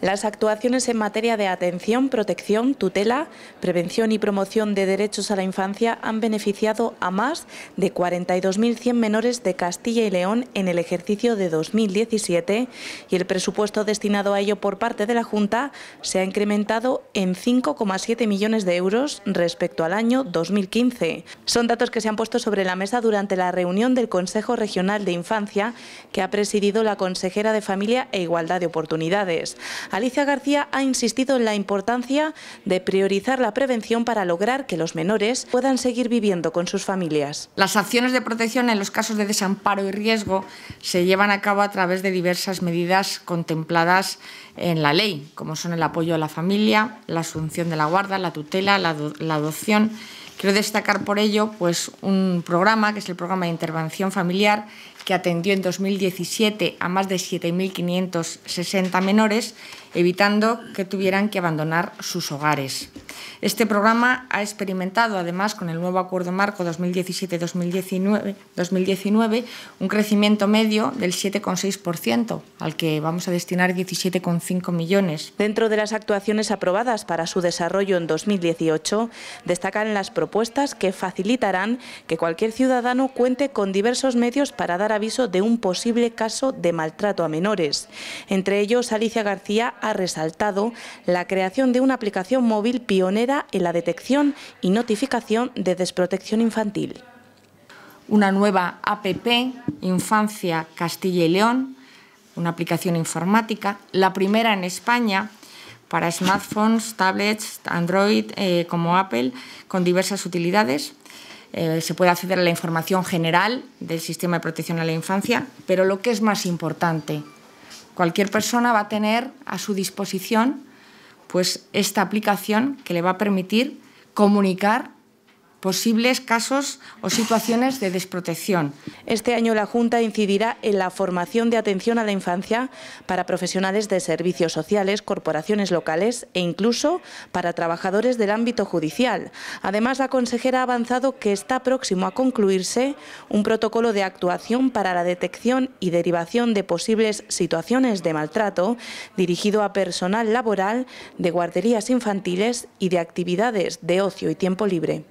las actuaciones en materia de atención, protección, tutela, prevención y promoción de derechos a la infancia han beneficiado a más de 42.100 menores de Castilla y León en el ejercicio de 2017 y el presupuesto destinado a ello por parte de la Junta se ha incrementado en 5,7 millones de euros respecto al año 2015. Son datos que se han puesto sobre la mesa durante la reunión del Consejo Regional de Infancia que ha presidido la consejera de Familia e Igualdad de Oportunidades. Alicia García ha insistido en la importancia de priorizar la prevención para lograr que los menores puedan seguir viviendo con sus familias. Las acciones de protección en los casos de desamparo y riesgo se llevan a cabo a través de diversas medidas contempladas en la ley, como son el apoyo a la familia, la asunción de la guarda, la tutela, la, adopción Quiero destacar por ello pues, un programa, que es el programa de intervención familiar, que atendió en 2017 a más de 7.560 menores evitando que tuvieran que abandonar sus hogares. Este programa ha experimentado, además, con el nuevo Acuerdo Marco 2017-2019, un crecimiento medio del 7,6%, al que vamos a destinar 17,5 millones. Dentro de las actuaciones aprobadas para su desarrollo en 2018, destacan las propuestas que facilitarán que cualquier ciudadano cuente con diversos medios para dar aviso de un posible caso de maltrato a menores. Entre ellos, Alicia García ha resaltado la creación de una aplicación móvil pionera en la detección y notificación de desprotección infantil. Una nueva APP, Infancia Castilla y León, una aplicación informática, la primera en España para smartphones, tablets, Android eh, como Apple, con diversas utilidades. Eh, se puede acceder a la información general del sistema de protección a la infancia, pero lo que es más importante, Cualquier persona va a tener a su disposición pues esta aplicación que le va a permitir comunicar posibles casos o situaciones de desprotección. Este año la Junta incidirá en la formación de atención a la infancia para profesionales de servicios sociales, corporaciones locales e incluso para trabajadores del ámbito judicial. Además, la consejera ha avanzado que está próximo a concluirse un protocolo de actuación para la detección y derivación de posibles situaciones de maltrato dirigido a personal laboral de guarderías infantiles y de actividades de ocio y tiempo libre.